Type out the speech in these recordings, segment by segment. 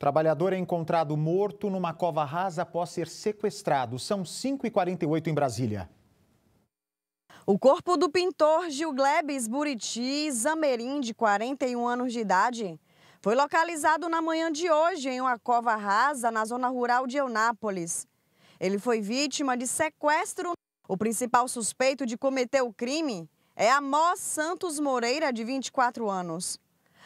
Trabalhador é encontrado morto numa cova rasa após ser sequestrado. São 5h48 em Brasília. O corpo do pintor Gil Glebes Buriti Zamerim, de 41 anos de idade, foi localizado na manhã de hoje em uma cova rasa na zona rural de Eunápolis. Ele foi vítima de sequestro. O principal suspeito de cometer o crime é Amós Santos Moreira, de 24 anos.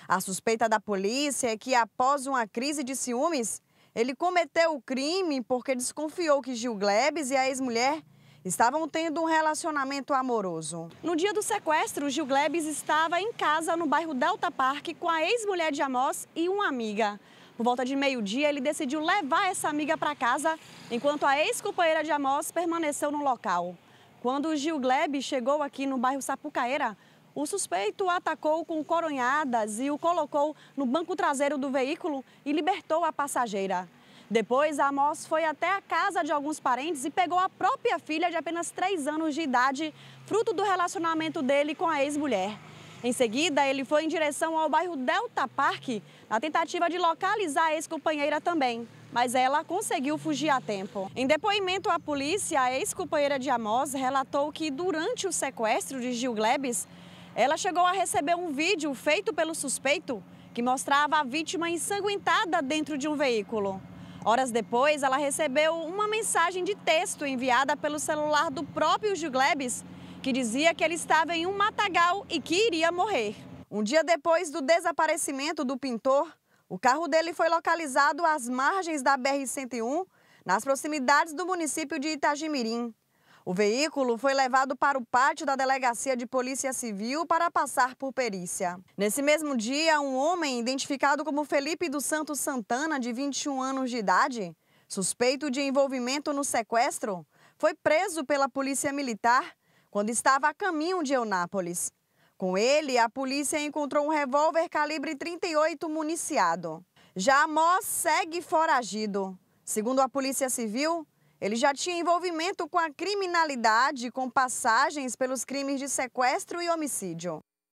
A suspeita da polícia é que, após uma crise de ciúmes, ele cometeu o crime porque desconfiou que Gil Glebes e a ex-mulher estavam tendo um relacionamento amoroso. No dia do sequestro, Gil Glebes estava em casa no bairro Delta Park com a ex-mulher de Amós e uma amiga. Por volta de meio-dia, ele decidiu levar essa amiga para casa, enquanto a ex-companheira de Amós permaneceu no local. Quando Gil Glebes chegou aqui no bairro Sapucaeira, o suspeito atacou com coronhadas e o colocou no banco traseiro do veículo e libertou a passageira. Depois, Amos foi até a casa de alguns parentes e pegou a própria filha de apenas 3 anos de idade, fruto do relacionamento dele com a ex-mulher. Em seguida, ele foi em direção ao bairro Delta Park, na tentativa de localizar a ex-companheira também, mas ela conseguiu fugir a tempo. Em depoimento à polícia, a ex-companheira de Amos relatou que durante o sequestro de Gil Glebes, ela chegou a receber um vídeo feito pelo suspeito que mostrava a vítima ensanguentada dentro de um veículo. Horas depois, ela recebeu uma mensagem de texto enviada pelo celular do próprio Gil Glebes, que dizia que ele estava em um matagal e que iria morrer. Um dia depois do desaparecimento do pintor, o carro dele foi localizado às margens da BR-101, nas proximidades do município de Itajimirim. O veículo foi levado para o pátio da Delegacia de Polícia Civil para passar por perícia. Nesse mesmo dia, um homem identificado como Felipe dos Santos Santana, de 21 anos de idade, suspeito de envolvimento no sequestro, foi preso pela Polícia Militar quando estava a caminho de Eunápolis. Com ele, a polícia encontrou um revólver calibre 38 municiado. Já Amós segue foragido. Segundo a Polícia Civil, ele já tinha envolvimento com a criminalidade, com passagens pelos crimes de sequestro e homicídio.